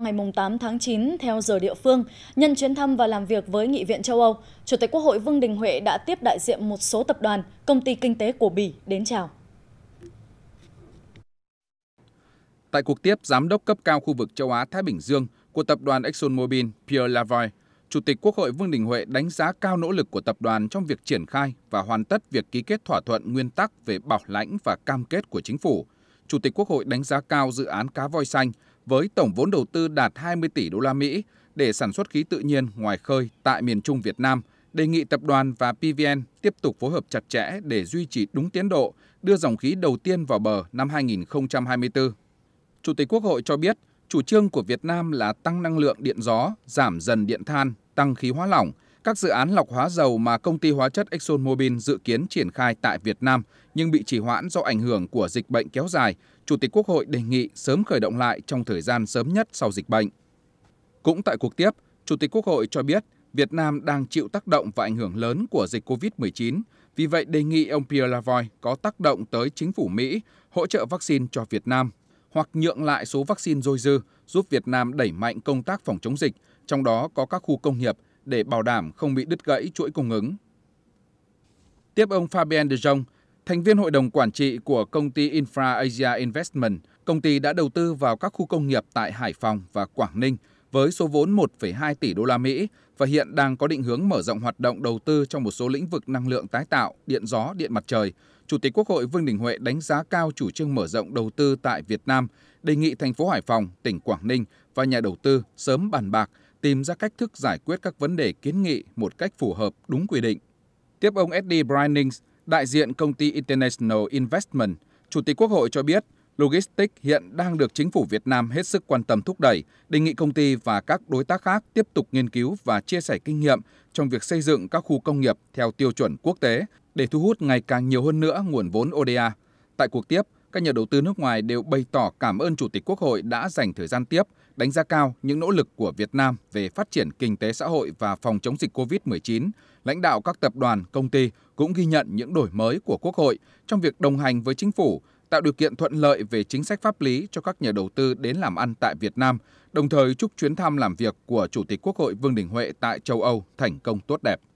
Ngày 8 tháng 9, theo giờ địa phương, nhân chuyến thăm và làm việc với Nghị viện châu Âu, Chủ tịch Quốc hội Vương Đình Huệ đã tiếp đại diện một số tập đoàn, công ty kinh tế của Bỉ đến chào. Tại cuộc tiếp, Giám đốc cấp cao khu vực châu Á-Thái Bình Dương của tập đoàn ExxonMobil Pierre Lavoie, Chủ tịch Quốc hội Vương Đình Huệ đánh giá cao nỗ lực của tập đoàn trong việc triển khai và hoàn tất việc ký kết thỏa thuận nguyên tắc về bảo lãnh và cam kết của chính phủ. Chủ tịch Quốc hội đánh giá cao dự án cá voi xanh – với tổng vốn đầu tư đạt 20 tỷ đô la Mỹ để sản xuất khí tự nhiên ngoài khơi tại miền Trung Việt Nam, đề nghị tập đoàn và PVN tiếp tục phối hợp chặt chẽ để duy trì đúng tiến độ, đưa dòng khí đầu tiên vào bờ năm 2024. Chủ tịch Quốc hội cho biết, chủ trương của Việt Nam là tăng năng lượng điện gió, giảm dần điện than, tăng khí hóa lỏng – các dự án lọc hóa dầu mà công ty hóa chất ExxonMobil dự kiến triển khai tại Việt Nam nhưng bị trì hoãn do ảnh hưởng của dịch bệnh kéo dài, Chủ tịch Quốc hội đề nghị sớm khởi động lại trong thời gian sớm nhất sau dịch bệnh. Cũng tại cuộc tiếp, Chủ tịch Quốc hội cho biết Việt Nam đang chịu tác động và ảnh hưởng lớn của dịch COVID-19, vì vậy đề nghị ông Pierre Lavoie có tác động tới chính phủ Mỹ hỗ trợ vaccine cho Việt Nam hoặc nhượng lại số vaccine dôi dư giúp Việt Nam đẩy mạnh công tác phòng chống dịch, trong đó có các khu công nghiệp, để bảo đảm không bị đứt gãy chuỗi cung ứng. Tiếp ông Fabien de Jong, thành viên hội đồng quản trị của công ty Infra Asia Investment, công ty đã đầu tư vào các khu công nghiệp tại Hải Phòng và Quảng Ninh với số vốn 1,2 tỷ đô la Mỹ và hiện đang có định hướng mở rộng hoạt động đầu tư trong một số lĩnh vực năng lượng tái tạo, điện gió, điện mặt trời. Chủ tịch Quốc hội Vương Đình Huệ đánh giá cao chủ trương mở rộng đầu tư tại Việt Nam, đề nghị thành phố Hải Phòng, tỉnh Quảng Ninh và nhà đầu tư sớm bàn bạc tìm ra cách thức giải quyết các vấn đề kiến nghị một cách phù hợp đúng quy định. Tiếp ông Eddie Brinings, đại diện công ty International Investment, Chủ tịch Quốc hội cho biết, Logistics hiện đang được chính phủ Việt Nam hết sức quan tâm thúc đẩy, đề nghị công ty và các đối tác khác tiếp tục nghiên cứu và chia sẻ kinh nghiệm trong việc xây dựng các khu công nghiệp theo tiêu chuẩn quốc tế để thu hút ngày càng nhiều hơn nữa nguồn vốn ODA. Tại cuộc tiếp, các nhà đầu tư nước ngoài đều bày tỏ cảm ơn Chủ tịch Quốc hội đã dành thời gian tiếp, đánh giá cao những nỗ lực của Việt Nam về phát triển kinh tế xã hội và phòng chống dịch COVID-19. Lãnh đạo các tập đoàn, công ty cũng ghi nhận những đổi mới của Quốc hội trong việc đồng hành với chính phủ, tạo điều kiện thuận lợi về chính sách pháp lý cho các nhà đầu tư đến làm ăn tại Việt Nam, đồng thời chúc chuyến thăm làm việc của Chủ tịch Quốc hội Vương Đình Huệ tại châu Âu thành công tốt đẹp.